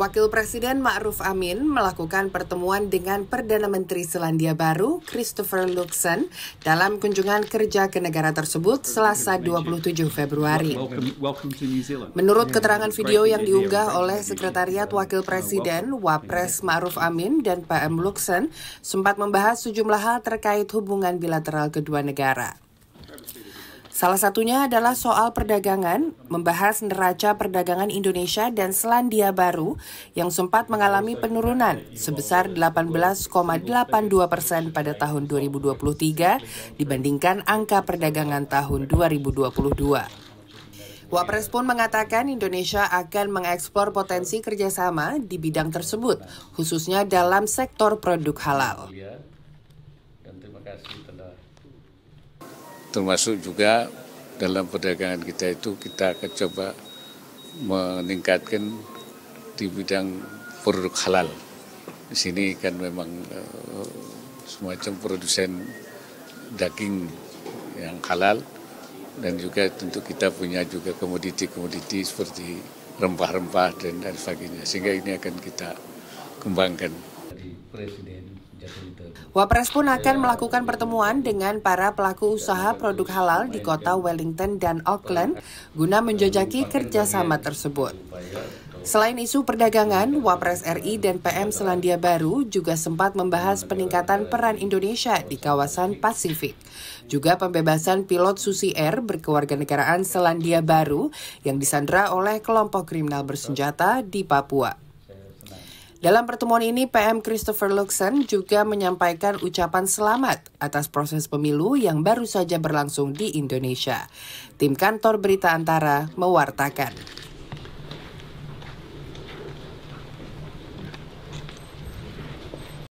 Wakil Presiden Ma'ruf Amin melakukan pertemuan dengan Perdana Menteri Selandia Baru, Christopher Luxon, dalam kunjungan kerja ke negara tersebut selasa 27 Februari. Menurut keterangan video yang diunggah oleh Sekretariat Wakil Presiden, Wapres Ma'ruf Amin dan PM Luxon sempat membahas sejumlah hal terkait hubungan bilateral kedua negara. Salah satunya adalah soal perdagangan, membahas neraca perdagangan Indonesia dan Selandia Baru yang sempat mengalami penurunan sebesar 18,82 persen pada tahun 2023 dibandingkan angka perdagangan tahun 2022. Wapres pun mengatakan Indonesia akan mengeksplor potensi kerjasama di bidang tersebut, khususnya dalam sektor produk halal termasuk juga dalam perdagangan kita itu kita akan coba meningkatkan di bidang produk halal. Di sini kan memang eh, semacam produsen daging yang halal dan juga tentu kita punya juga komoditi-komoditi seperti rempah-rempah dan lain sebagainya sehingga ini akan kita kembangkan. Wapres pun akan melakukan pertemuan dengan para pelaku usaha produk halal di kota Wellington dan Auckland guna menjajaki kerjasama tersebut. Selain isu perdagangan, Wapres RI dan PM Selandia Baru juga sempat membahas peningkatan peran Indonesia di kawasan Pasifik. Juga pembebasan pilot Susi Air berkewarganegaraan Selandia Baru yang disandra oleh kelompok kriminal bersenjata di Papua. Dalam pertemuan ini, PM Christopher Luxon juga menyampaikan ucapan selamat atas proses pemilu yang baru saja berlangsung di Indonesia. Tim kantor Berita Antara mewartakan.